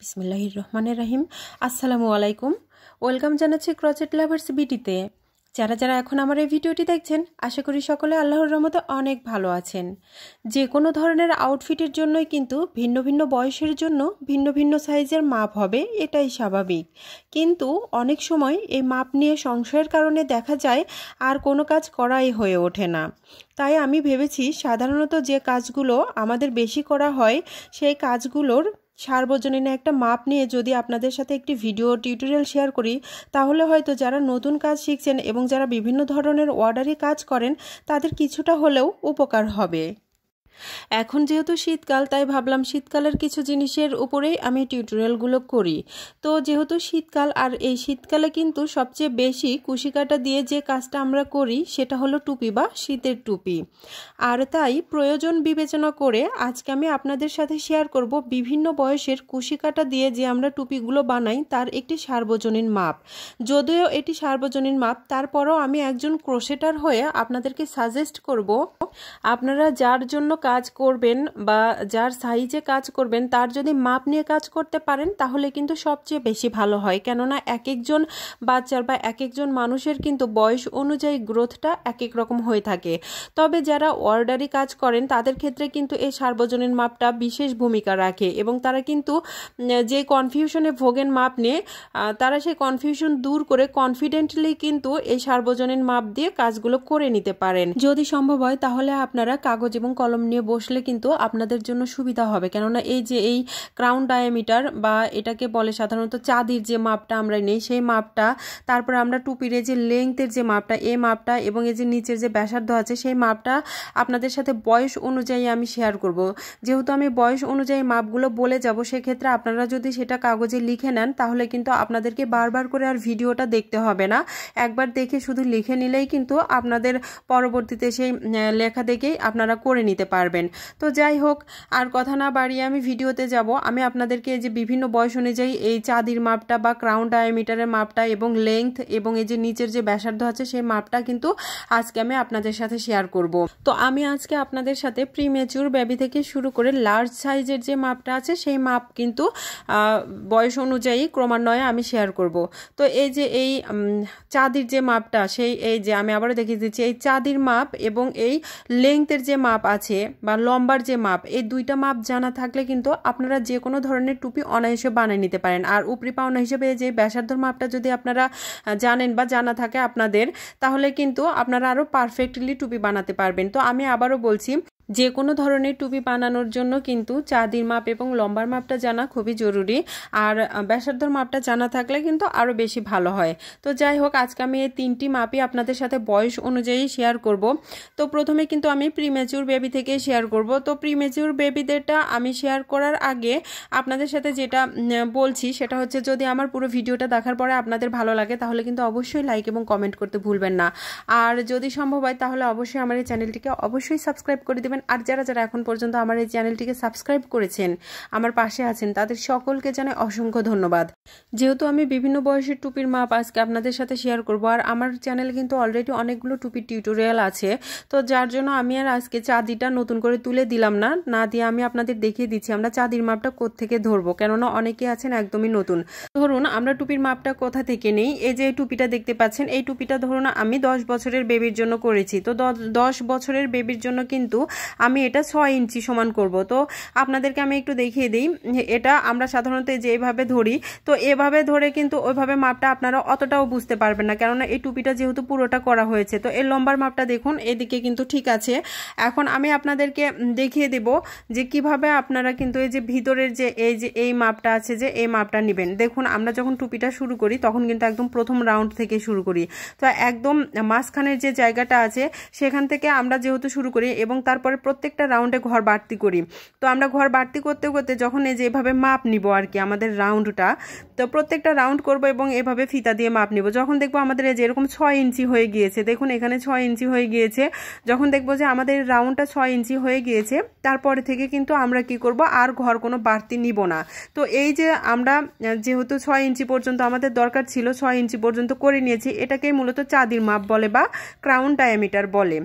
বিসমিল্লাহির রহমানের রাহিম আসসালামু আলাইকুম ওয়েলকাম জানাচ্ছি ক্রচেট লাভার্স বিটিতে যারা যারা এখন আমার এই ভিডিওটি দেখছেন আশা করি সকলে আল্লাহর রহমতে অনেক ভালো আছেন যে কোনো ধরনের আউটফিটের জন্যই কিন্তু ভিন্ন ভিন্ন বয়সের জন্য ভিন্ন ভিন্ন সাইজের মাপ হবে এটাই স্বাভাবিক কিন্তু অনেক সময় এই মাপ নিয়ে সংশয়ের কারণে দেখা যায় আর কোনো কাজ করাই হয়ে ওঠে না তাই আমি ভেবেছি সাধারণত যে কাজগুলো আমাদের বেশি করা হয় সেই কাজগুলোর সার্বজনীন একটা মাপ নিয়ে যদি আপনাদের সাথে একটি ভিডিও টিউটোরিয়াল শেয়ার করি তাহলে হয়তো যারা নতুন কাজ শিখছেন এবং যারা বিভিন্ন ধরনের অর্ডারে কাজ করেন তাদের কিছুটা হলেও উপকার হবে এখন যেহেতু শীতকাল তাই ভাবলাম শীতকালের কিছু জিনিসের উপরেই আমি টিউটোরিয়ালগুলো করি তো যেহেতু শীতকাল আর এই শীতকালে কিন্তু সবচেয়ে বেশি কুশিকাটা দিয়ে যে কাজটা আমরা করি সেটা হলো টুপি বা শীতের টুপি আর তাই প্রয়োজন বিবেচনা করে আজকে আমি আপনাদের সাথে শেয়ার করব বিভিন্ন বয়সের কুশিকাটা দিয়ে যে আমরা টুপিগুলো বানাই তার একটি সার্বজনীন মাপ যদিও এটি সার্বজনীন মাপ তারপরও আমি একজন ক্রোশেটার হয়ে আপনাদেরকে সাজেস্ট করব আপনারা যার জন্য কাজ করবেন বা যার সাইজে কাজ করবেন তার যদি মাপ নিয়ে কাজ করতে পারেন তাহলে কিন্তু সবচেয়ে বেশি ভালো হয় কেননা এক একজন বাচ্চার বা এক একজন মানুষের কিন্তু বয়স অনুযায়ী গ্রোথটা এক এক রকম হয়ে থাকে তবে যারা অর্ডারি কাজ করেন তাদের ক্ষেত্রে কিন্তু এই সার্বজনীন মাপটা বিশেষ ভূমিকা রাখে এবং তারা কিন্তু যে কনফিউশনে ভোগেন মাপ নিয়ে তারা সেই কনফিউশন দূর করে কনফিডেন্টলি কিন্তু এই সার্বজনীন মাপ দিয়ে কাজগুলো করে নিতে পারেন যদি সম্ভব হয় তাহলে আপনারা কাগজ এবং কলম নিয়ে বসলে কিন্তু আপনাদের জন্য সুবিধা হবে কেননা এই যে এই ক্রাউন ডায়ামিটার বা এটাকে বলে সাধারণত চাঁদির যে মাপটা আমরা নেই সেই মাপটা তারপরে আমরা টুপির যে লেংথের যে মাপটা এই মাপটা এবং এই যে নিচের যে ব্যাসার্ধ আছে সেই মাপটা আপনাদের সাথে বয়স অনুযায়ী আমি শেয়ার করব যেহেতু আমি বয়স অনুযায়ী মাপগুলো বলে যাব সেক্ষেত্রে আপনারা যদি সেটা কাগজে লিখে নেন তাহলে কিন্তু আপনাদেরকে বারবার করে আর ভিডিওটা দেখতে হবে না একবার দেখে শুধু লিখে নিলেই কিন্তু আপনাদের পরবর্তীতে সেই লেখা দেখেই আপনারা করে নিতে পারেন পারবেন তো যাই হোক আর কথা না বাড়িয়ে আমি ভিডিওতে যাব আমি আপনাদেরকে এই যে বিভিন্ন বয়স অনুযায়ী এই চাঁদির মাপটা বা ক্রাউন ডায়ামিটারের মাপটা এবং লেংথ এবং এই যে নিচের যে ব্যাসার্ধ আছে সেই মাপটা কিন্তু আজকে আমি আপনাদের সাথে শেয়ার করব তো আমি আজকে আপনাদের সাথে প্রিমেচুর ব্যবি থেকে শুরু করে লার্জ সাইজের যে মাপটা আছে সেই মাপ কিন্তু বয়স অনুযায়ী ক্রমান্বয়ে আমি শেয়ার করব তো এই যে এই চাঁদির যে মাপটা সেই এই যে আমি আবারও দেখিয়ে দিচ্ছি এই চাঁদির মাপ এবং এই লেংথের যে মাপ আছে বা লম্বার যে মাপ এই দুইটা মাপ জানা থাকলে কিন্তু আপনারা যে কোনো ধরনের টুপি অনায়াসে বানিয়ে নিতে পারেন আর উপরি পাওনা হিসেবে যে ব্যাসার্ধর মাপটা যদি আপনারা জানেন বা জানা থাকে আপনাদের তাহলে কিন্তু আপনারা আরও পারফেক্টলি টুপি বানাতে পারবেন তো আমি আবারও বলছি যে কোনো ধরনের টুপি বানানোর জন্য কিন্তু চাঁদির মাপ এবং লম্বার মাপটা জানা খুবই জরুরি আর ব্যাসার্ধর মাপটা জানা থাকলে কিন্তু আরও বেশি ভালো হয় তো যাই হোক আজকে আমি এই তিনটি মাপই আপনাদের সাথে বয়স অনুযায়ী শেয়ার করব তো প্রথমে কিন্তু আমি প্রিমেচুর বেবি থেকে শেয়ার করব তো প্রিমেচুর বেবিদেরটা আমি শেয়ার করার আগে আপনাদের সাথে যেটা বলছি সেটা হচ্ছে যদি আমার পুরো ভিডিওটা দেখার পরে আপনাদের ভালো লাগে তাহলে কিন্তু অবশ্যই লাইক এবং কমেন্ট করতে ভুলবেন না আর যদি সম্ভব হয় তাহলে অবশ্যই আমার এই চ্যানেলটিকে অবশ্যই সাবস্ক্রাইব করে দেবেন আর যারা যারা এখন পর্যন্ত আমার এই চ্যানেলটিকে সাবস্ক্রাইব করেছেন আমার পাশে আছেন তাদের সকলকে জানাই অসংখ্য ধন্যবাদ যেহেতু আমি বিভিন্ন বয়সের টুপির মাপ আজকে আপনাদের সাথে শেয়ার করব আর আমার চ্যানেলে কিন্তু অলরেডি অনেকগুলো টুপির টিউটোরিয়াল আছে তো যার জন্য আমি আর আজকে চাঁদিটা নতুন করে তুলে দিলাম না না দিয়ে আমি আপনাদের দেখিয়ে দিচ্ছি আমরা চাঁদির মাপটা কোথেকে ধরবো কেননা অনেকে আছেন একদমই নতুন ধরুন আমরা টুপির মাপটা কোথা থেকে নেই এই যে টুপিটা দেখতে পাচ্ছেন এই টুপিটা ধরুন আমি দশ বছরের বেবির জন্য করেছি তো দশ বছরের বেবির জন্য কিন্তু আমি এটা ছয় ইঞ্চি সমান করব তো আপনাদেরকে আমি একটু দেখিয়ে দিই এটা আমরা সাধারণত যেভাবে ধরি তো এভাবে ধরে কিন্তু ওইভাবে মাপটা আপনারা অতটাও বুঝতে পারবেন না কেননা এই টুপিটা যেহেতু পুরোটা করা হয়েছে তো এর লম্বার মাপটা দেখুন এদিকে কিন্তু ঠিক আছে এখন আমি আপনাদেরকে দেখিয়ে দেব যে কিভাবে আপনারা কিন্তু এই যে ভিতরের যে এই যে এই মাপটা আছে যে এই মাপটা নেবেন দেখুন আমরা যখন টুপিটা শুরু করি তখন কিন্তু একদম প্রথম রাউন্ড থেকে শুরু করি তো একদম মাঝখানের যে জায়গাটা আছে সেখান থেকে আমরা যেহেতু শুরু করি এবং তারপর তারপরে প্রত্যেকটা রাউন্ডে ঘর বাড়তি করি তো আমরা ঘর বাড়তি করতে করতে যখন এই যে এভাবে মাপ নিব আর কি আমাদের রাউন্ডটা তো প্রত্যেকটা রাউন্ড করব এবং এভাবে ফিতা দিয়ে মাপ নিব যখন দেখবো আমাদের এই যে এরকম ছয় ইঞ্চি হয়ে গিয়েছে দেখুন এখানে ছয় ইঞ্চি হয়ে গিয়েছে যখন দেখবো যে আমাদের রাউন্ডটা ছয় ইঞ্চি হয়ে গিয়েছে তারপরে থেকে কিন্তু আমরা কি করব আর ঘর কোনো বাড়তি নিব না তো এই যে আমরা যেহেতু ছয় ইঞ্চি পর্যন্ত আমাদের দরকার ছিল ছয় ইঞ্চি পর্যন্ত করে নিয়েছি এটাকেই মূলত চাঁদির মাপ বলে বা ক্রাউন ডায়ামিটার বলে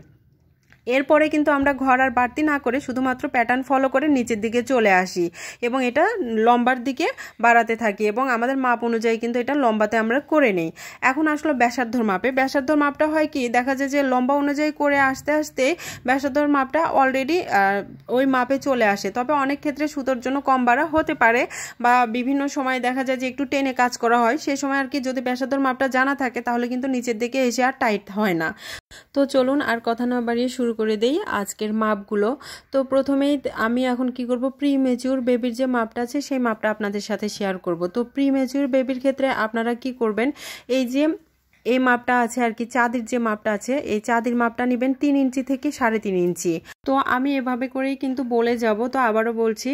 এরপরে কিন্তু আমরা ঘর আর বাড়তি না করে শুধুমাত্র প্যাটার্ন ফলো করে নিচের দিকে চলে আসি এবং এটা লম্বার দিকে বাড়াতে থাকি এবং আমাদের মাপ অনুযায়ী কিন্তু এটা লম্বাতে আমরা করে নেই এখন আসলো ব্যাসার্ধর মাপে ব্যাসার্ধর মাপটা হয় কি দেখা যায় যে লম্বা অনুযায়ী করে আসতে আসতে ব্যাসার্ধর মাপটা অলরেডি ওই মাপে চলে আসে তবে অনেক ক্ষেত্রে সুতোর জন্য কম বাড়া হতে পারে বা বিভিন্ন সময় দেখা যায় যে একটু টেনে কাজ করা হয় সে সময় আর কি যদি ব্যাসার্ধর মাপটা জানা থাকে তাহলে কিন্তু নিচের দিকে এসে আর টাইট হয় না তো চলুন আর কথা না বাড়িয়ে শুরু করে দেই আজকের মাপগুলো তো প্রথমেই আমি এখন কি করব প্রি মেচিউর বেবির যে মাপটা আছে সেই মাপটা আপনাদের সাথে শেয়ার করব তো প্রি মেচিউর বেবির ক্ষেত্রে আপনারা কি করবেন এই যে এই মাপটা আছে আর কি চাঁদের যে মাপটা আছে এই চাঁদের মাপটা নেবেন তিন ইঞ্চি থেকে সাড়ে তিন ইঞ্চি তো আমি এভাবে করেই কিন্তু বলে যাব তো আবারও বলছি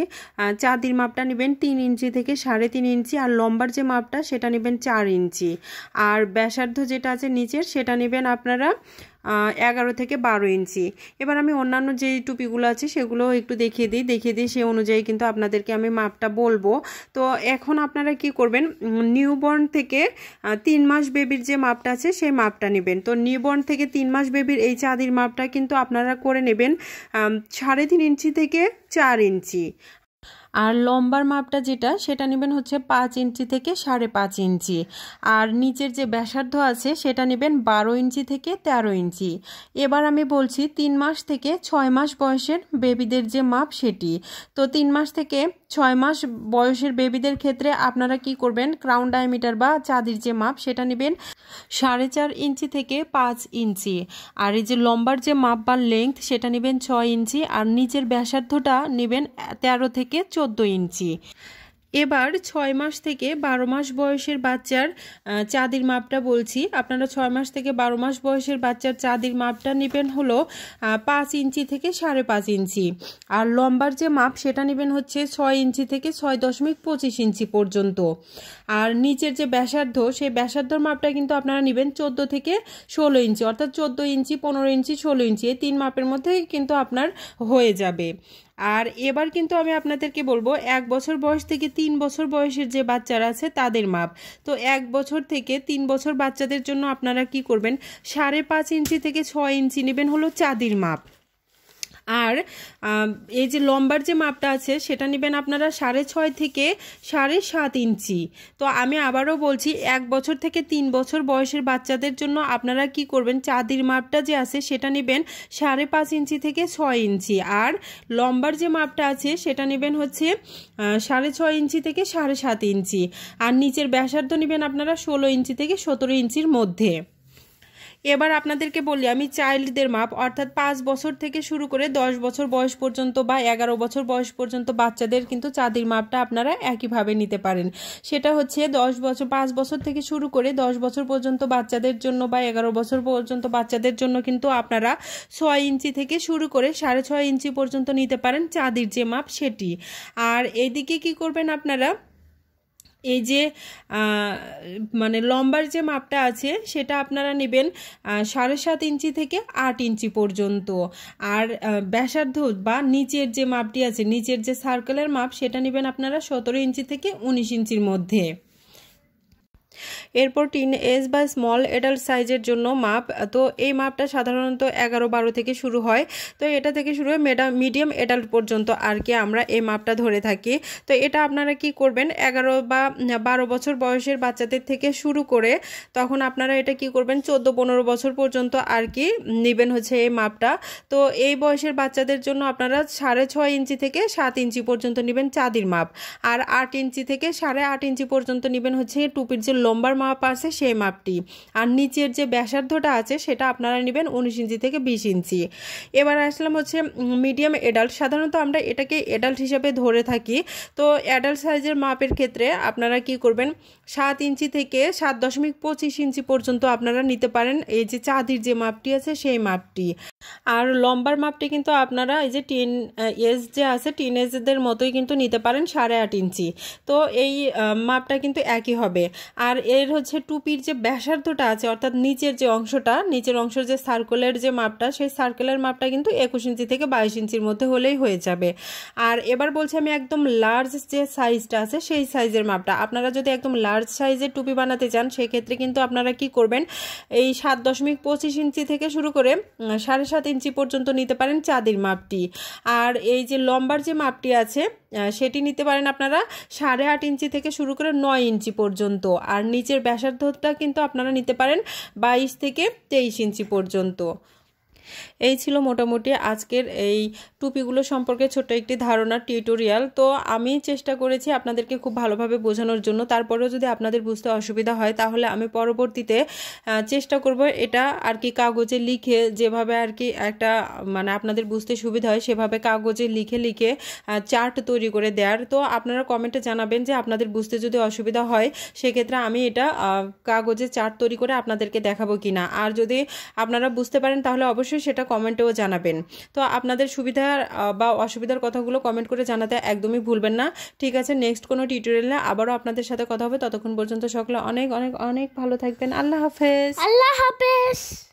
চাঁদির মাপটা নেবেন তিন ইঞ্চি থেকে সাড়ে তিন ইঞ্চি আর লম্বার যে মাপটা সেটা নেবেন চার ইঞ্চি আর ব্যাসার্ধ যেটা আছে নিচের সেটা নেবেন আপনারা এগারো থেকে বারো ইঞ্চি এবার আমি অন্যান্য যে টুপিগুলো আছে সেগুলো একটু দেখিয়ে দিই দেখিয়ে দিই সে অনুযায়ী কিন্তু আপনাদেরকে আমি মাপটা বলবো তো এখন আপনারা কি করবেন নিউবর্ন থেকে তিন মাস বেবির যে মাপটা আছে সেই মাপটা নেবেন তো নিউবর্ন থেকে তিন মাস বেবির এই চাঁদির মাপটা কিন্তু আপনারা করে নেবেন সাড়ে তিন ইঞ্চি থেকে চার ইঞ্চি আর লম্বার মাপটা যেটা সেটা নেবেন হচ্ছে পাঁচ ইঞ্চি থেকে সাড়ে পাঁচ ইঞ্চি আর নিচের যে ব্যাসার্ধ আছে সেটা নেবেন বারো ইঞ্চি থেকে ১৩ ইঞ্চি এবার আমি বলছি তিন মাস থেকে ছয় মাস বয়সের বেবিদের যে মাপ সেটি তো তিন মাস থেকে ছয় মাস বয়সের বেবিদের ক্ষেত্রে আপনারা কি করবেন ক্রাউন ডায়ামিটার বা চাঁদির যে মাপ সেটা নেবেন সাড়ে চার ইঞ্চি থেকে পাঁচ ইঞ্চি আর এই যে লম্বার যে মাপ বা লেন্থ সেটা নেবেন ছয় ইঞ্চি আর নিচের ব্যাসার্ধটা নেবেন তেরো থেকে চোদ্দো ইঞ্চি এবার ছয় মাস থেকে বারো মাস বয়সের বাচ্চার চাঁদির মাপটা বলছি আপনারা ছয় মাস থেকে বারো মাস বয়সের বাচ্চার চাঁদির মাপটা নেবেন হলো পাঁচ ইঞ্চি থেকে সাড়ে পাঁচ ইঞ্চি আর লম্বার যে মাপ সেটা নেবেন হচ্ছে ছয় ইঞ্চি থেকে ছয় দশমিক পঁচিশ ইঞ্চি পর্যন্ত আর নিচের যে ব্যাসার্ধ সেই ব্যাসার্ধর মাপটা কিন্তু আপনারা নেবেন চোদ্দ থেকে ষোলো ইঞ্চি অর্থাৎ চোদ্দো ইঞ্চি পনেরো ইঞ্চি ষোলো ইঞ্চি এই তিন মাপের মধ্যে কিন্তু আপনার হয়ে যাবে আর এবার কিন্তু আমি আপনাদেরকে বলবো এক বছর বয়স থেকে তিন বছর বয়সের যে বাচ্চারা আছে তাদের মাপ তো এক বছর থেকে তিন বছর বাচ্চাদের জন্য আপনারা কি করবেন সাড়ে পাঁচ ইঞ্চি থেকে ছয় ইঞ্চি নেবেন হলো চাঁদির মাপ আর এই যে লম্বার যে মাপটা আছে সেটা নেবেন আপনারা সাড়ে ছয় থেকে সাড়ে সাত ইঞ্চি তো আমি আবারও বলছি এক বছর থেকে তিন বছর বয়সের বাচ্চাদের জন্য আপনারা কি করবেন চাঁদির মাপটা যে আছে সেটা নেবেন সাড়ে পাঁচ ইঞ্চি থেকে ছয় ইঞ্চি আর লম্বার যে মাপটা আছে সেটা নেবেন হচ্ছে সাড়ে ছয় ইঞ্চি থেকে সাড়ে সাত ইঞ্চি আর নিচের ব্যাসার্ধ নেবেন আপনারা ষোলো ইঞ্চি থেকে সতেরো ইঞ্চির মধ্যে এবার আপনাদেরকে বলি আমি চাইল্ডদের মাপ অর্থাৎ পাঁচ বছর থেকে শুরু করে দশ বছর বয়স পর্যন্ত বা এগারো বছর বয়স পর্যন্ত বাচ্চাদের কিন্তু চাঁদির মাপটা আপনারা একইভাবে নিতে পারেন সেটা হচ্ছে দশ বছর পাঁচ বছর থেকে শুরু করে দশ বছর পর্যন্ত বাচ্চাদের জন্য বা এগারো বছর পর্যন্ত বাচ্চাদের জন্য কিন্তু আপনারা ছয় ইঞ্চি থেকে শুরু করে সাড়ে ছয় ইঞ্চি পর্যন্ত নিতে পারেন চাঁদির যে মাপ সেটি আর এদিকে কি করবেন আপনারা এই যে মানে লম্বার যে মাপটা আছে সেটা আপনারা নেবেন সাড়ে সাত ইঞ্চি থেকে আট ইঞ্চি পর্যন্ত আর ব্যাসার্ধ বা নিচের যে মাপটি আছে নিচের যে সার্কেলের মাপ সেটা নেবেন আপনারা সতেরো ইঞ্চি থেকে উনিশ ইঞ্চির মধ্যে এরপর টিন এজ বা স্মল এডাল্ট সাইজের জন্য মাপ তো এই মাপটা সাধারণত এগারো বারো থেকে শুরু হয় তো এটা থেকে শুরু হয় মেডা মিডিয়াম এডাল্ট পর্যন্ত আর কি আমরা এই মাপটা ধরে থাকি তো এটা আপনারা কি করবেন এগারো বা বারো বছর বয়সের বাচ্চাদের থেকে শুরু করে তখন আপনারা এটা কি করবেন চোদ্দ পনেরো বছর পর্যন্ত আর কি নেবেন হচ্ছে এই মাপটা তো এই বয়সের বাচ্চাদের জন্য আপনারা সাড়ে ছয় ইঞ্চি থেকে সাত ইঞ্চি পর্যন্ত নেবেন চাঁদির মাপ আর আট ইঞ্চি থেকে সাড়ে আট ইঞ্চি পর্যন্ত নেবেন হচ্ছে টুপির যে ল লম্বার মাপ আছে সেই মাপটি আর নিচের যে ব্যাসার্ধটা আছে সেটা আপনারা নেবেন উনিশ ইঞ্চি থেকে বিশ ইঞ্চি এবার আসলাম হচ্ছে মিডিয়াম এডাল্ট সাধারণত আমরা এটাকে এডাল্ট হিসাবে ধরে থাকি তো অ্যাডাল্ট সাইজের মাপের ক্ষেত্রে আপনারা কি করবেন সাত ইঞ্চি থেকে সাত দশমিক পঁচিশ ইঞ্চি পর্যন্ত আপনারা নিতে পারেন এই যে চাঁদির যে মাপটি আছে সেই মাপটি আর লম্বার মাপটি কিন্তু আপনারা এই যে টিন এজ যে আছে টিন এজদের মতোই কিন্তু নিতে পারেন সাড়ে আট ইঞ্চি তো এই মাপটা কিন্তু একই হবে আর আর এর হচ্ছে টুপির যে ব্যাসার্ধটা আছে অর্থাৎ নিচের যে অংশটা নিচের অংশের যে সার্কেলের যে মাপটা সেই সার্কেলের মাপটা কিন্তু একুশ ইঞ্চি থেকে বাইশ ইঞ্চির মধ্যে হলেই হয়ে যাবে আর এবার বলছি আমি একদম লার্জ যে সাইজটা আছে সেই সাইজের মাপটা আপনারা যদি একদম লার্জ সাইজের টুপি বানাতে চান সেক্ষেত্রে কিন্তু আপনারা কি করবেন এই সাত দশমিক পঁচিশ ইঞ্চি থেকে শুরু করে সাড়ে সাত ইঞ্চি পর্যন্ত নিতে পারেন চাঁদির মাপটি আর এই যে লম্বার যে মাপটি আছে সেটি নিতে পারেন আপনারা সাড়ে আট ইঞ্চি থেকে শুরু করে নয় ইঞ্চি পর্যন্ত আর আর নিচের ব্যাসার্ধটা কিন্তু আপনারা নিতে পারেন বাইশ থেকে তেইশ ইঞ্চি পর্যন্ত এই ছিল মোটামুটি আজকের এই টুপিগুলো সম্পর্কে ছোট্ট একটি ধারণা টিউটোরিয়াল তো আমি চেষ্টা করেছি আপনাদেরকে খুব ভালোভাবে বোঝানোর জন্য তারপরেও যদি আপনাদের বুঝতে অসুবিধা হয় তাহলে আমি পরবর্তীতে চেষ্টা করব এটা আর কি কাগজে লিখে যেভাবে আর কি একটা মানে আপনাদের বুঝতে সুবিধা হয় সেভাবে কাগজে লিখে লিখে চার্ট তৈরি করে দেওয়ার তো আপনারা কমেন্টে জানাবেন যে আপনাদের বুঝতে যদি অসুবিধা হয় সেক্ষেত্রে আমি এটা কাগজে চার্ট তৈরি করে আপনাদেরকে দেখাবো কি না আর যদি আপনারা বুঝতে পারেন তাহলে অবশ্যই সেটা কমেন্টেও জানাবেন তো আপনাদের সুবিধার বা অসুবিধার কথাগুলো কমেন্ট করে জানাতে একদমই ভুলবেন না ঠিক আছে নেক্সট কোনো টিউটোরিয়ালে আবারও আপনাদের সাথে কথা হবে ততক্ষণ পর্যন্ত সকলে অনেক অনেক অনেক ভালো থাকবেন আল্লাহ হাফেজ আল্লাহ হাফেজ